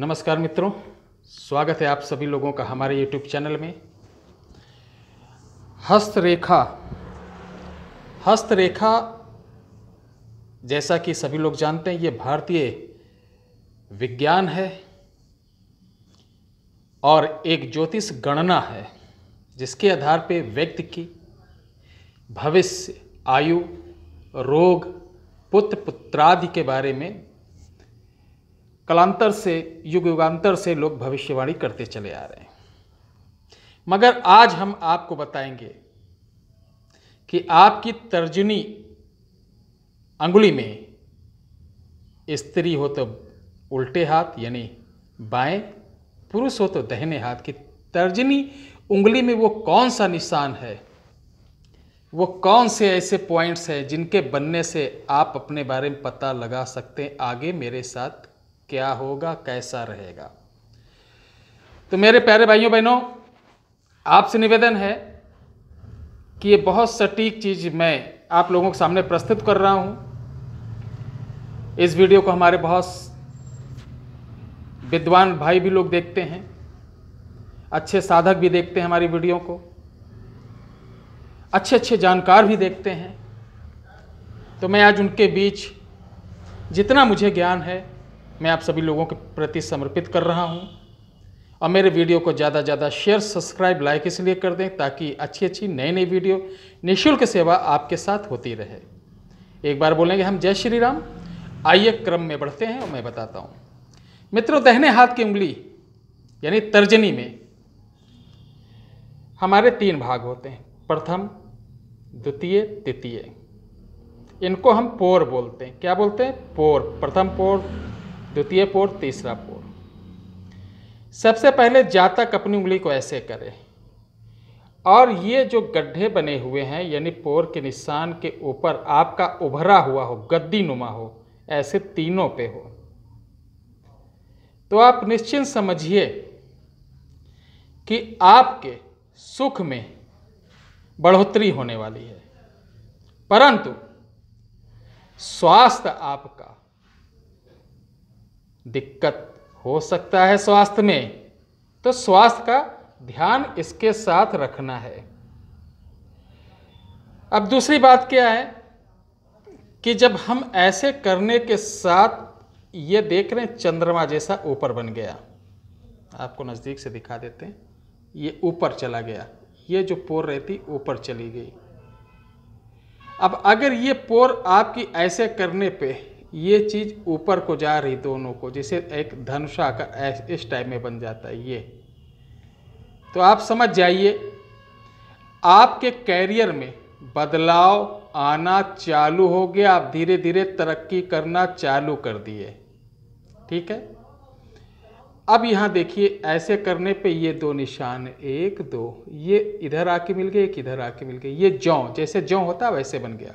नमस्कार मित्रों स्वागत है आप सभी लोगों का हमारे यूट्यूब चैनल में हस्तरेखा हस्तरेखा जैसा कि सभी लोग जानते हैं ये भारतीय विज्ञान है और एक ज्योतिष गणना है जिसके आधार पे व्यक्ति की भविष्य आयु रोग पुत्र पुत्रादि के बारे में कलांतर से युग युगांतर से लोग भविष्यवाणी करते चले आ रहे हैं मगर आज हम आपको बताएंगे कि आपकी तर्जनी अंगुली में स्त्री हो तो उल्टे हाथ यानी बाएं पुरुष हो तो दहने हाथ की तर्जनी उंगली में वो कौन सा निशान है वो कौन से ऐसे पॉइंट्स हैं जिनके बनने से आप अपने बारे में पता लगा सकते हैं आगे मेरे साथ क्या होगा कैसा रहेगा तो मेरे प्यारे भाइयों बहनों आपसे निवेदन है कि ये बहुत सटीक चीज़ मैं आप लोगों के सामने प्रस्तुत कर रहा हूं इस वीडियो को हमारे बहुत विद्वान भाई भी लोग देखते हैं अच्छे साधक भी देखते हैं हमारी वीडियो को अच्छे अच्छे जानकार भी देखते हैं तो मैं आज उनके बीच जितना मुझे ज्ञान है मैं आप सभी लोगों के प्रति समर्पित कर रहा हूँ और मेरे वीडियो को ज़्यादा से ज़्यादा शेयर सब्सक्राइब लाइक इसलिए कर दें ताकि अच्छी अच्छी नई नई वीडियो निःशुल्क सेवा आपके साथ होती रहे एक बार बोलेंगे हम जय श्री राम आइए क्रम में बढ़ते हैं और मैं बताता हूँ मित्रों दहने हाथ की उंगली यानी तर्जनी में हमारे तीन भाग होते हैं प्रथम द्वितीय तृतीय इनको हम पोर बोलते हैं क्या बोलते हैं पोर प्रथम पोर द्वितीय पोर तीसरा पोर सबसे पहले जातक अपनी उंगली को ऐसे करें और ये जो गड्ढे बने हुए हैं यानी पोर के निशान के ऊपर आपका उभरा हुआ हो गद्दी नुमा हो ऐसे तीनों पे हो तो आप निश्चिंत समझिए कि आपके सुख में बढ़ोतरी होने वाली है परंतु स्वास्थ्य आपका दिक्कत हो सकता है स्वास्थ्य में तो स्वास्थ्य का ध्यान इसके साथ रखना है अब दूसरी बात क्या है कि जब हम ऐसे करने के साथ ये देख रहे हैं चंद्रमा जैसा ऊपर बन गया आपको नज़दीक से दिखा देते हैं ये ऊपर चला गया ये जो पोर रहती ऊपर चली गई अब अगर ये पोर आपकी ऐसे करने पे ये चीज़ ऊपर को जा रही दोनों को जिसे एक धनुषा का इस टाइप में बन जाता है ये तो आप समझ जाइए आपके कैरियर में बदलाव आना चालू हो गया आप धीरे धीरे तरक्की करना चालू कर दिए ठीक है अब यहाँ देखिए ऐसे करने पे ये दो निशान एक दो ये इधर आके मिल गए एक इधर आके मिल गए ये जौ जैसे जौ होता वैसे बन गया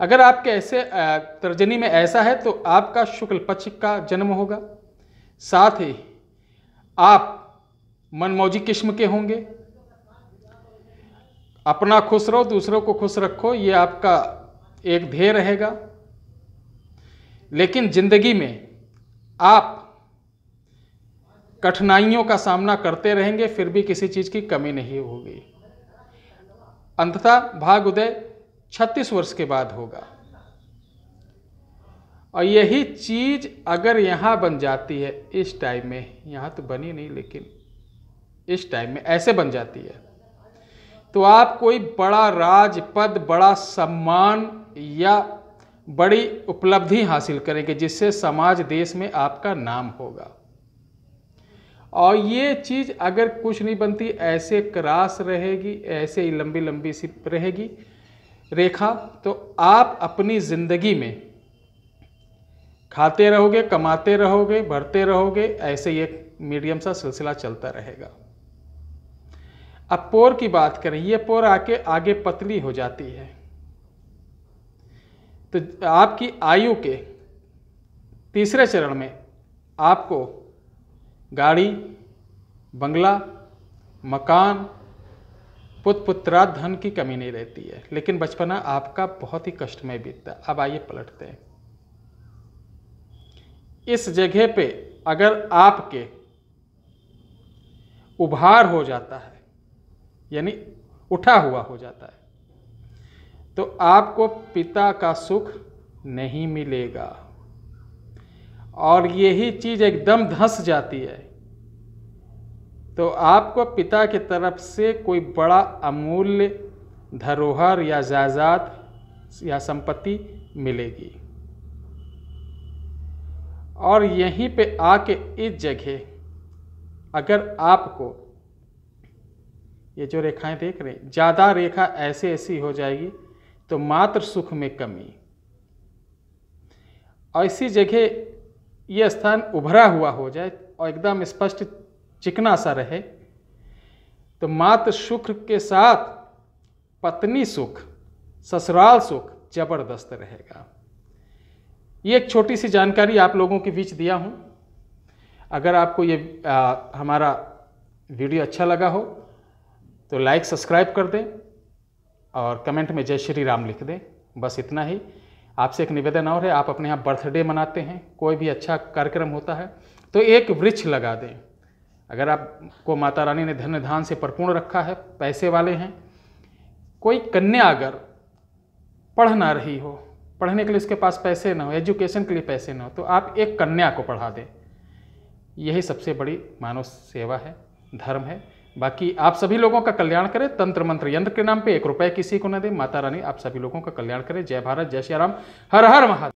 अगर आपके ऐसे तर्जनी में ऐसा है तो आपका शुक्ल पक्ष का जन्म होगा साथ ही आप मनमौजी किस्म के होंगे अपना खुश रहो दूसरों को खुश रखो ये आपका एक ध्येय रहेगा लेकिन ज़िंदगी में आप कठिनाइयों का सामना करते रहेंगे फिर भी किसी चीज़ की कमी नहीं होगी अंततः भाग उदय छत्तीस वर्ष के बाद होगा और यही चीज अगर यहां बन जाती है इस टाइम में यहां तो बनी नहीं लेकिन इस टाइम में ऐसे बन जाती है तो आप कोई बड़ा राज पद बड़ा सम्मान या बड़ी उपलब्धि हासिल करेंगे जिससे समाज देश में आपका नाम होगा और ये चीज़ अगर कुछ नहीं बनती ऐसे क्रास रहेगी ऐसे ही लंबी लंबी सी रहेगी रेखा तो आप अपनी ज़िंदगी में खाते रहोगे कमाते रहोगे भरते रहोगे ऐसे ये मीडियम सा सिलसिला चलता रहेगा अब पोर की बात करें ये पोर आके आगे पतली हो जाती है तो आपकी आयु के तीसरे चरण में आपको गाड़ी बंगला मकान पुत पुत्रा धन की कमी नहीं रहती है लेकिन बचपना आपका बहुत ही कष्टमय बीतता है अब आइए पलटते हैं इस जगह पे अगर आपके उभार हो जाता है यानी उठा हुआ हो जाता है तो आपको पिता का सुख नहीं मिलेगा और यही चीज़ एकदम धंस जाती है तो आपको पिता की तरफ से कोई बड़ा अमूल्य धरोहर या जायदाद या संपत्ति मिलेगी और यहीं पे आके इस जगह अगर आपको ये जो रेखाएं देख रहे हैं ज़्यादा रेखा ऐसे ऐसी हो जाएगी तो मात्र सुख में कमी और इसी जगह ये स्थान उभरा हुआ हो जाए और एकदम स्पष्ट चिकना सा रहे तो मात सुख के साथ पत्नी सुख ससुराल सुख जबरदस्त रहेगा ये एक छोटी सी जानकारी आप लोगों के बीच दिया हूँ अगर आपको ये आ, हमारा वीडियो अच्छा लगा हो तो लाइक सब्सक्राइब कर दें और कमेंट में जय श्री राम लिख दें बस इतना ही आपसे एक निवेदन और है आप अपने यहाँ बर्थडे मनाते हैं कोई भी अच्छा कार्यक्रम होता है तो एक वृक्ष लगा दें अगर आपको माता रानी ने धन धान से परिपूर्ण रखा है पैसे वाले हैं कोई कन्या अगर पढ़ ना रही हो पढ़ने के लिए उसके पास पैसे ना हो एजुकेशन के लिए पैसे ना हो तो आप एक कन्या को पढ़ा दें यही सबसे बड़ी मानव सेवा है धर्म है बाकी आप सभी लोगों का कल्याण करें तंत्र मंत्र यंत्र के नाम पे एक रुपए किसी को न दे माता रानी आप सभी लोगों का कल्याण करें जय भारत जय श्री राम हर हर महादेव